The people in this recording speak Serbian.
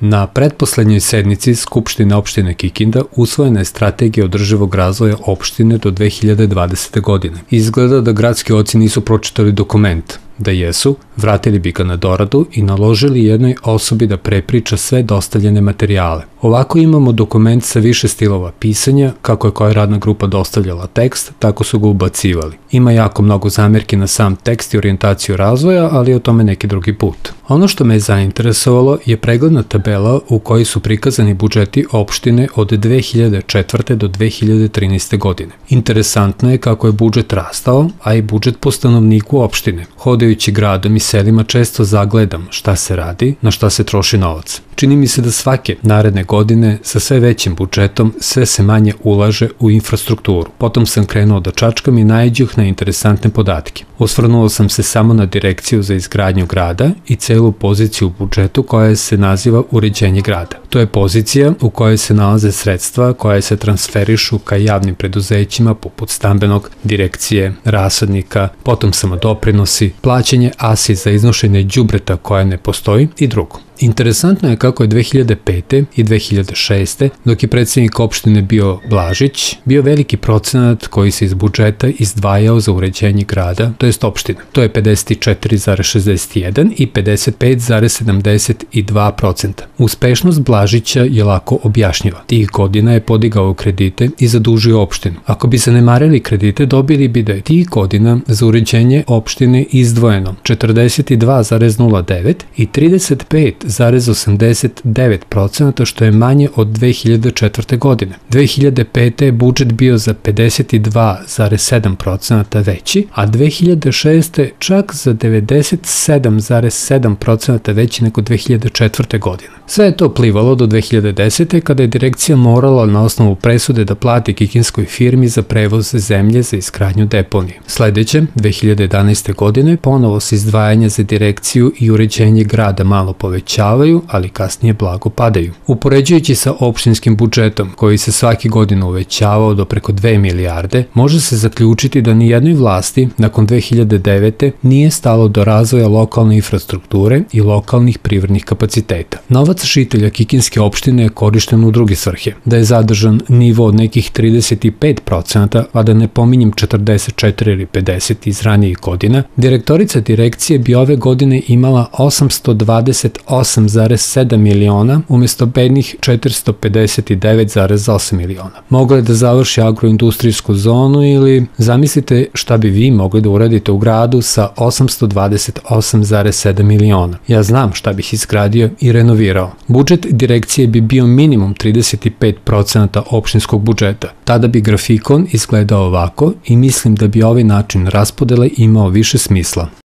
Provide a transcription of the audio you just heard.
Na pretposlednjoj sednici Skupštine opštine Kikinda usvojena je strategija održivog razvoja opštine do 2020. godine. Izgleda da gradski oci nisu pročitali dokument. Da jesu, vratili bi ga na doradu i naložili jednoj osobi da prepriča sve dostavljene materijale. Ovako imamo dokument sa više stilova pisanja, kako je koja radna grupa dostavljala tekst, tako su ga ubacivali. Ima jako mnogo zamerke na sam tekst i orijentaciju razvoja, ali o tome neki drugi put. Ono što me je zainteresovalo je pregledna tabela u kojoj su prikazani budžeti opštine od 2004. do 2013. godine. Interesantno je kako je budžet rastao, a i budžet po stanovniku opštine. Hodi hodajući gradom i selima često zagledam šta se radi, na šta se troši novac. Čini mi se da svake naredne godine sa sve većim budžetom sve se manje ulaže u infrastrukturu. Potom sam krenuo da čačkam i najđuh na interesantne podatke. Osvrnuo sam se samo na direkciju za izgradnju grada i celu poziciju u budžetu koja se naziva uređenje grada. To je pozicija u kojoj se nalaze sredstva koja se transferišu ka javnim preduzećima poput stambenog, direkcije, rasadnika, potom samodoprinosi, plaćanje asi za iznošenje đubreta koja ne postoji i drugo. Interesantno je kako je 2005. i 2006. dok je predsednik opštine bio Blažić, bio veliki procenat koji se iz budžeta izdvajao za uređenje grada, to jest opštine. To je 54,61 i 55,72 procenta. Uspešnost Blažića je lako objašnjiva. Tih godina je podigao kredite i zadužio opštinu. Ako bi zanemarili kredite, dobili bi da je tih godina za uređenje opštine izdvojeno 42,09 i 35,89% što je manje od 2004. godine. 2005. je budžet bio za 52,7% veći, a 2006. čak za 97,7% veći nego 2004. godine. Sve je to plivalo do 2010. kada je direkcija morala na osnovu presude da plati kikinskoj firmi za prevoz zemlje za iskradnju deponije. Sledeće, 2011. godine, ponovo se izdvajanja za direkciju i uređenje grada malo povećavaju, ali kasnije blago padaju. Upoređujući sa opštinskim budžetom, koji se svaki godin uvećavao do preko 2 milijarde, može se zaključiti da ni jednoj vlasti nakon 2009. nije stalo do razvoja lokalne infrastrukture i lokalnih privrednih kapaciteta. Nova Novac šitelja Kikinske opštine je korišten u druge svrhe, da je zadržan nivo od nekih 35%, a da ne pominjem 44 ili 50 iz ranijih godina, direktorica direkcije bi ove godine imala 828,7 miliona umesto bednih 459,8 miliona. Mogla je da završi agroindustrijsku zonu ili zamislite šta bi vi mogli da uradite u gradu sa 828,7 miliona. Ja znam šta bih izgradio i renovirao rekao. Budžet direkcije bi bio minimum 35% opštinskog budžeta. Tada bi grafikon izgledao ovako i mislim da bi ovaj način raspodele imao više smisla.